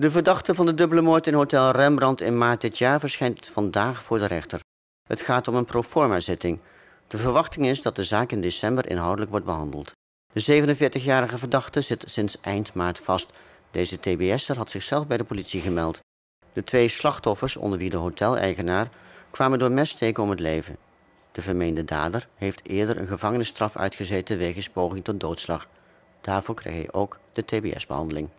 De verdachte van de dubbele moord in Hotel Rembrandt in maart dit jaar verschijnt vandaag voor de rechter. Het gaat om een proforma-zitting. De verwachting is dat de zaak in december inhoudelijk wordt behandeld. De 47-jarige verdachte zit sinds eind maart vast. Deze TBS'er had zichzelf bij de politie gemeld. De twee slachtoffers, onder wie de hoteleigenaar, kwamen door messteken om het leven. De vermeende dader heeft eerder een gevangenisstraf uitgezeten wegens poging tot doodslag. Daarvoor kreeg hij ook de TBS-behandeling.